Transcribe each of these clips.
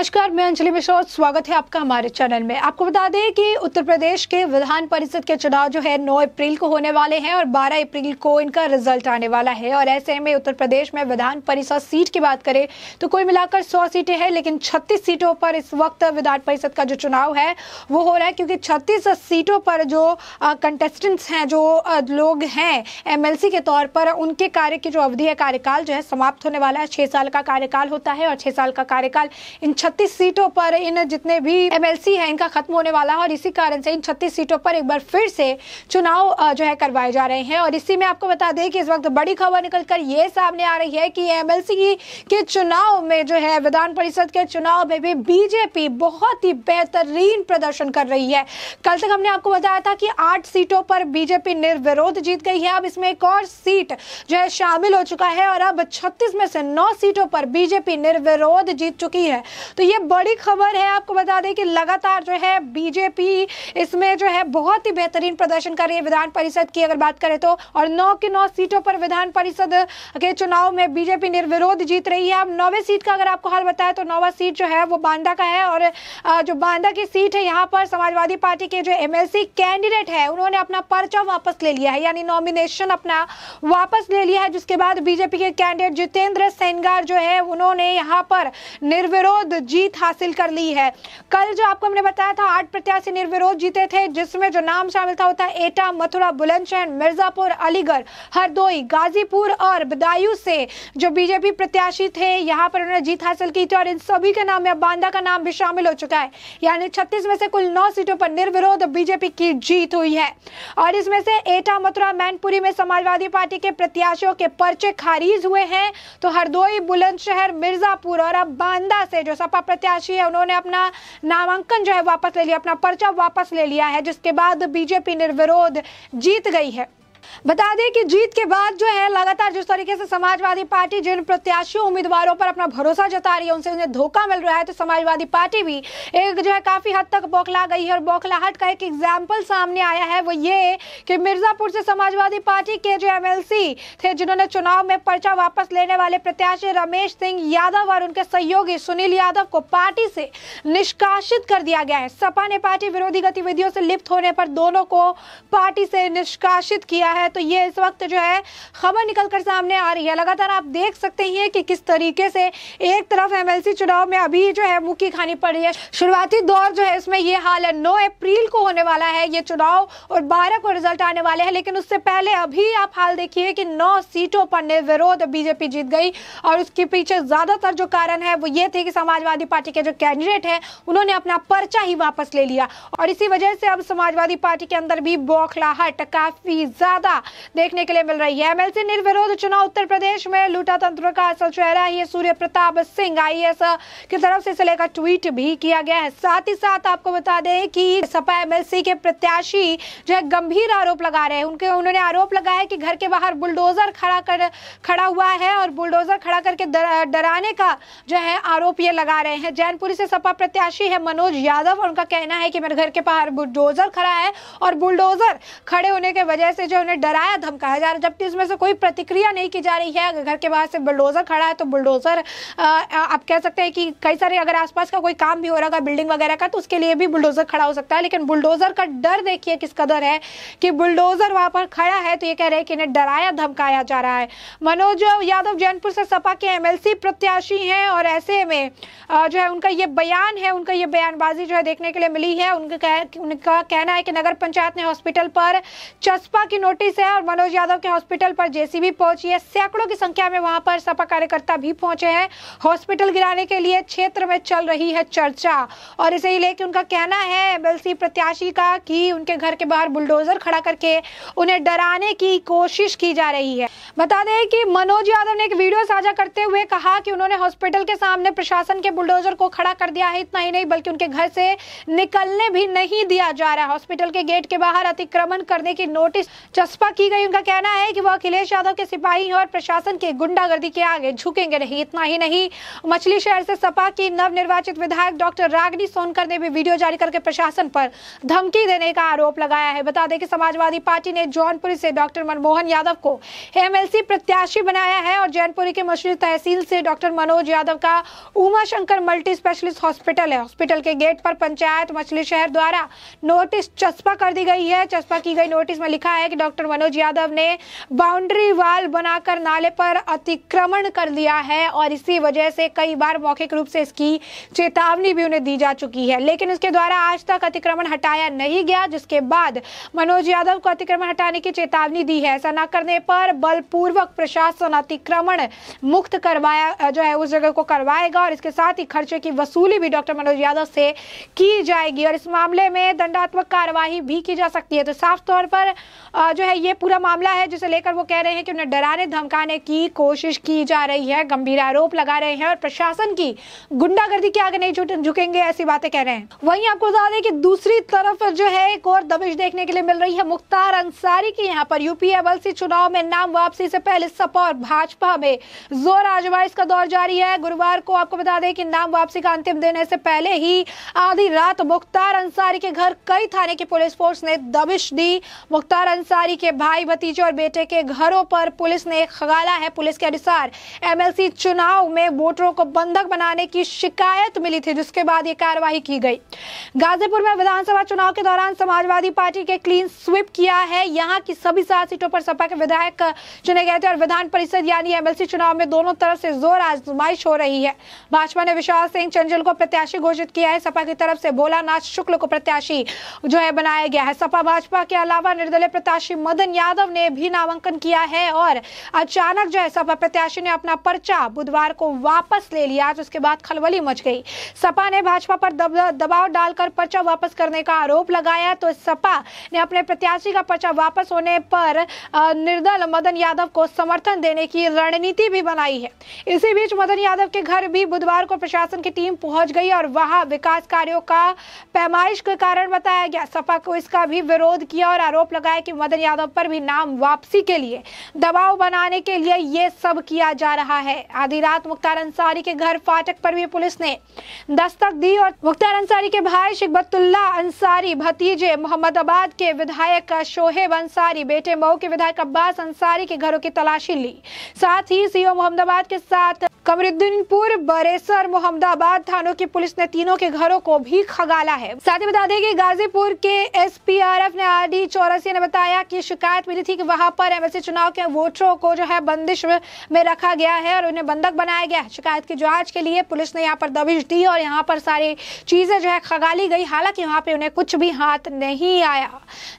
नमस्कार मैं अंजलि मिश्रा और स्वागत है आपका हमारे चैनल में आपको बता दें कि उत्तर प्रदेश के विधान परिषद के चुनाव जो है 9 अप्रैल को होने वाले हैं और 12 अप्रैल को इनका रिजल्ट आने वाला है और ऐसे में उत्तर प्रदेश में विधान परिषद सीट की बात करें तो कुल मिलाकर 100 सीटें हैं लेकिन 36 सीटों पर इस वक्त विधान परिषद का जो चुनाव है वो हो रहा है क्योंकि छत्तीस सीटों पर जो कंटेस्टेंट्स हैं जो लोग हैं एम के तौर पर उनके कार्य की जो अवधि है कार्यकाल जो है समाप्त होने वाला है छः साल का कार्यकाल होता है और छः साल का कार्यकाल इन छत्तीस सीटों पर इन जितने भी एमएलसी हैं इनका खत्म होने वाला है और इसी कारण से इन छत्तीस सीटों पर एक बार फिर से चुनाव जो है करवाए जा रहे हैं और इसी में आपको बता दें कि इस वक्त बड़ी खबर निकल कर ये सामने आ रही है कि एमएलसी के चुनाव में जो है विधान परिषद के चुनाव में भी बीजेपी बहुत ही बेहतरीन प्रदर्शन कर रही है कल तक हमने आपको बताया था कि आठ सीटों पर बीजेपी निर्विरोध जीत गई है अब इसमें एक और सीट जो है शामिल हो चुका है और अब छत्तीस में से नौ सीटों पर बीजेपी निर्विरोध जीत चुकी है तो ये बड़ी खबर है आपको बता दें कि लगातार जो है बीजेपी इसमें जो है बहुत ही बेहतरीन प्रदर्शन कर रही है विधान परिषद की अगर बात करें तो और नौ की नौ सीटों पर विधान परिषद के चुनाव में बीजेपी निर्विरोध जीत रही है अब नौवे सीट का अगर आपको हाल बताया तो नौवा सीट जो है वो बांदा का है और जो बांदा की सीट है यहाँ पर समाजवादी पार्टी के जो एमएलसी कैंडिडेट है उन्होंने अपना पर्चा वापस ले लिया है यानी नॉमिनेशन अपना वापस ले लिया है जिसके बाद बीजेपी के कैंडिडेट जितेंद्र सेनगार जो है उन्होंने यहाँ पर निर्विरोध जीत हासिल कर ली है कल जो आपको हमने बताया था आठ प्रत्याशी निर्विरोध जीते थे जिसमें जो नाम शामिल था होता एटा मथुरा बुलंदशहर मिर्जापुर अलीगढ़ हरदोई गाजीपुर और बदायूं से जो बीजेपी प्रत्याशी थे यहाँ पर उन्होंने जीत हासिल की थी और इन सभी के नाम में बांदा का नाम भी शामिल हो चुका है यानी छत्तीस में से कुल नौ सीटों पर निर्विरोध बीजेपी की जीत हुई है और इसमें से एटा मथुरा मैनपुरी में समाजवादी पार्टी के प्रत्याशियों के पर्चे खारिज हुए हैं तो हरदोई बुलंदशहर मिर्जापुर और अब बांदा से जो सपा भाजपा प्रत्याशी है उन्होंने अपना नामांकन जो है वापस ले लिया अपना पर्चा वापस ले लिया है जिसके बाद बीजेपी निर्विरोध जीत गई है बता दें कि जीत के बाद जो है लगातार जिस तरीके से समाजवादी पार्टी जिन प्रत्याशियों उम्मीदवारों पर अपना भरोसा जता रही है उनसे उन्हें धोखा मिल रहा है तो समाजवादी पार्टी भी एक जो है काफी हद तक बौखला गई है और बौखलाहट का एक एग्जाम्पल सामने आया है वो ये कि मिर्जापुर से समाजवादी पार्टी के जो एम थे जिन्होंने चुनाव में पर्चा वापस लेने वाले प्रत्याशी रमेश सिंह यादव और उनके सहयोगी सुनील यादव को पार्टी से निष्कासित कर दिया गया है सपा ने पार्टी विरोधी गतिविधियों से लिप्त होने पर दोनों को पार्टी से निष्कासित किया गया है तो ये इस वक्त जो है खबर निकल कर सामने आ रही है लगातार आप देख सकते हैं कि किस तरीके से एक तरफ एमएलसी चुनाव में अभी जो है मुक्की खानी पड़ रही है शुरुआती दौर जो है इसमें ये हाल है नौ अप्रैल को होने वाला है ये चुनाव और बारह को रिजल्ट आने वाले हैं लेकिन उससे पहले अभी आप हाल देखिए कि नौ सीटों पर निर्विरोध बीजेपी जीत गई और उसके पीछे ज्यादातर जो कारण है वो ये थे कि समाजवादी पार्टी के जो कैंडिडेट हैं उन्होंने अपना पर्चा ही वापस ले लिया और इसी वजह से अब समाजवादी पार्टी के अंदर भी बौखलाहट काफी ज्यादा ज्यादा देखने के लिए मिल रही है एमएलसी निर्विरोध चुनाव उत्तर प्रदेश में लूटा तंत्र का असल चेहरा है सूर्य प्रताप सिंह आई की तरफ से इसे लेकर ट्वीट भी किया गया है साथ ही साथ आपको बता दें कि सपा एमएलसी के प्रत्याशी जो है गंभीर आरोप लगा रहे हैं उनके उन्होंने आरोप लगाया कि घर के बाहर बुलडोजर खड़ा कर खड़ा हुआ है और बुलडोजर खड़ा करके डराने का जो है आरोप ये लगा रहे हैं जैनपुरी से सपा प्रत्याशी है मनोज यादव उनका कहना है कि मेरे घर के बाहर बुलडोजर खड़ा है और बुलडोजर खड़े होने के वजह से जो ने डराया धमकाया जा रहा है जबकि इसमें से कोई प्रतिक्रिया नहीं की जा रही है घर के बाहर से बुलडोज़र खड़ा है तो बुलडोज़र आप कह सकते हैं कि कई सारे अगर आसपास का कोई काम भी हो रहा है बिल्डिंग वगैरह का तो उसके लिए भी बुलडोज़र खड़ा हो सकता है लेकिन बुलडोज़र का डर देखिए किस कदर है कि बुलडोज़र वहां पर खड़ा है तो ये कह रहे हैं कि इन्हें डराया धमकाया जा रहा है मनोज यादव जैनपुर से सपा के एमएलसी प्रत्याशी हैं और ऐसे में जो है उनका ये बयान है उनका ये बयानबाजी जो है देखने के लिए मिली है उनका कहना है कि नगर पंचायत ने हॉस्पिटल पर चस्पा की नोट नोटिस है और मनोज यादव के हॉस्पिटल पर जेसीबी पहुंची है सैकड़ों की संख्या में वहां पर सपा कार्यकर्ता भी पहुंचे हैं हॉस्पिटल गिराने के लिए क्षेत्र में चल रही है चर्चा और इसे ही लेके उनका कहना है एमएलसी प्रत्याशी का कि उनके घर के बाहर बुलडोजर खड़ा करके उन्हें डराने की कोशिश की जा रही है बता दें कि मनोज यादव ने एक वीडियो साझा करते हुए कहा कि उन्होंने हॉस्पिटल के सामने प्रशासन के बुलडोजर को खड़ा कर दिया है इतना ही नहीं बल्कि उनके घर से निकलने भी नहीं दिया जा रहा है हॉस्पिटल के गेट के बाहर अतिक्रमण करने की नोटिस बसपा की गई उनका कहना है कि वह अखिलेश यादव के सिपाही और प्रशासन के गुंडागर्दी के आगे झुकेंगे नहीं इतना ही नहीं मछली शहर से सपा की नव निर्वाचित विधायक डॉक्टर रागनी सोनकर ने भी वीडियो जारी करके प्रशासन पर धमकी देने का आरोप लगाया है बता दें कि समाजवादी पार्टी ने जौनपुरी से डॉक्टर मनमोहन यादव को एमएलसी प्रत्याशी बनाया है और जैनपुरी के मछली तहसील से डॉक्टर मनोज यादव का Uma Shankar multi specialist hospital है हॉस्पिटल के गेट पर पंचायत मछली शहर द्वारा नोटिस चस्पा कर दी गई है चस्पा की गई नोटिस में लिखा है कि डॉक्टर डॉक्टर मनोज यादव ने बाउंड्री वाल बनाकर नाले पर अतिक्रमण कर लिया है और इसी वजह से कई बार मौखिक रूप से इसकी चेतावनी भी उन्हें दी जा चुकी है लेकिन उसके द्वारा आज तक अतिक्रमण हटाया नहीं गया जिसके बाद मनोज यादव को अतिक्रमण हटाने की चेतावनी दी है ऐसा न करने पर बलपूर्वक प्रशासन अतिक्रमण मुक्त करवाया जो है उस जगह को करवाएगा और इसके साथ ही खर्चे की वसूली भी डॉक्टर मनोज यादव से की जाएगी और इस मामले में दंडात्मक कार्यवाही भी की जा सकती है तो साफ तौर पर जो है है ये पूरा मामला है जिसे लेकर वो कह रहे हैं कि उन्हें डराने धमकाने की कोशिश की जा रही है गंभीर आरोप लगा रहे हैं और प्रशासन की गुंडागर्दी के आगे नहीं झुकेंगे ऐसी बातें कह रहे हैं वहीं आपको बता दें कि दूसरी तरफ जो है एक और दबिश देखने के लिए मिल रही है मुख्तार अंसारी की यहाँ पर यूपी एमएलसी चुनाव में नाम वापसी से पहले सपा और भाजपा में जोर आजमाइश का दौर जारी है गुरुवार को आपको बता दें कि नाम वापसी का अंतिम दिन से पहले ही आधी रात मुख्तार अंसारी के घर कई थाने की पुलिस फोर्स ने दबिश दी मुख्तार अंसारी के भाई भतीजे और बेटे के घरों पर पुलिस ने खगाला है पुलिस के अनुसार एमएलसी चुनाव में वोटरों को बंधक बनाने की शिकायत मिली थी जिसके बाद ये कार्रवाई की गई गाजीपुर में विधानसभा चुनाव के दौरान समाजवादी पार्टी के क्लीन स्वीप किया है यहाँ की सभी सात सीटों पर सपा के विधायक चुने गए थे और विधान परिषद यानी एमएलसी चुनाव में दोनों तरफ से जोर आजमाइश हो रही है भाजपा ने विशाल सिंह चंचल को प्रत्याशी घोषित किया है सपा की तरफ से भोलानाथ शुक्ल को प्रत्याशी जो है बनाया गया है सपा भाजपा के अलावा निर्दलीय प्रत्याशी मदन यादव ने भी नामांकन किया है और अचानक जो है सपा प्रत्याशी ने अपना पर्चा बुधवार को वापस ले लिया जिसके बाद खलबली मच गई सपा ने भाजपा पर दब, दबाव डालकर पर्चा वापस करने का आरोप लगाया तो सपा ने अपने प्रत्याशी का पर्चा वापस होने पर निर्दल मदन यादव को समर्थन देने की रणनीति भी बनाई है इसी बीच मदन यादव के घर भी बुधवार को प्रशासन की टीम पहुंच गई और वहां विकास कार्यों का पैमाइश के कारण बताया गया सपा को इसका भी विरोध किया और आरोप लगाया कि मदन यादव पर भी नाम वापसी के लिए दबाव बनाने के लिए ये सब किया जा रहा है आधी रात मुख्तार अंसारी के घर फाटक पर भी पुलिस ने दस्तक दी और मुख्तार अंसारी के भाई शिकबतुल्ला अंसारी भतीजे मोहम्मदाबाद के विधायक शोहेब अंसारी बेटे मऊ के विधायक अब्बास अंसारी के घरों की तलाशी ली साथ ही सीओ मोहम्मदाबाद के साथ कमरुद्दीनपुर बरेसर मोहम्मदाबाद थानों की पुलिस ने तीनों के घरों को भी खगाला है साथ ही बता दें कि गाजीपुर के एसपीआरएफ ने आर डी चौरसिया ने बताया कि ये शिकायत मिली थी कि वहां पर एमएलसी चुनाव के वोटरों को जो है बंदिश में रखा गया है और उन्हें बंधक बनाया गया है शिकायत की जांच के लिए पुलिस ने यहाँ पर दबिश दी और यहाँ पर सारी चीज़ें जो है खगाली गई हालांकि वहां पर उन्हें कुछ भी हाथ नहीं आया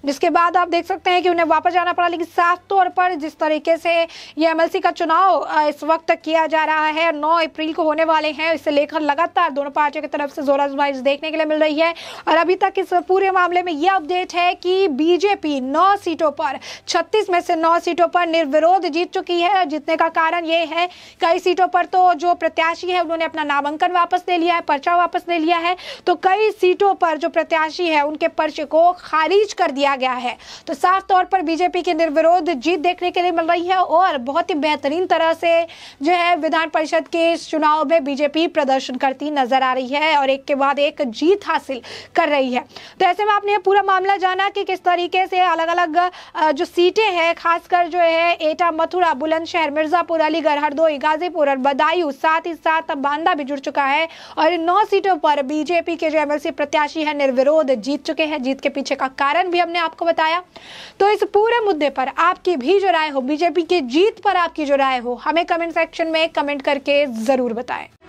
जिसके बाद आप देख सकते हैं कि उन्हें वापस जाना पड़ा लेकिन साफ तौर पर जिस तरीके से ये एमएलसी का चुनाव इस वक्त किया जा रहा है नौ अप्रैल को होने वाले हैं इसे लेकर लगातार दोनों पार्टियों की तरफ से जोराजमाइश देखने के लिए मिल रही है और अभी तक इस पूरे मामले में यह अपडेट है कि बीजेपी नौ सीटों सीटों पर छत्तीस में से नौ सीटों पर निर्विरोध जीत चुकी है जीतने का कारण ये है कई सीटों पर तो जो प्रत्याशी है उन्होंने अपना नामांकन वापस ले लिया है पर्चा वापस ले लिया है तो कई सीटों पर जो प्रत्याशी है उनके पर्चे को खारिज कर दिया गया है तो साफ तौर पर बीजेपी की निर्विरोध जीत देखने के लिए मिल रही है और बहुत ही बेहतरीन तरह से जो है विधान परिषद के चुनाव में बीजेपी प्रदर्शन करती नजर आ रही है और एक के बाद एक जीत हासिल कर रही है तो ऐसे में आपने पूरा मामला जाना कि किस तरीके से अलग अलग जो सीटें हैं खासकर जो है एटा मथुरा बुलंदशहर मिर्ज़ापुर अलीगढ़ हरदोई गाजीपुर और बदायूं साथ ही साथ बांदा भी जुड़ चुका है और इन नौ सीटों पर बीजेपी के जो एमएलसी प्रत्याशी है निर्विरोध जीत चुके हैं जीत के पीछे का कारण भी हमने आपको बताया तो इस पूरे मुद्दे पर आपकी भी जो राय हो बीजेपी की जीत पर आपकी जो राय हो हमें कमेंट सेक्शन में कमेंट करके ज़रूर बताएं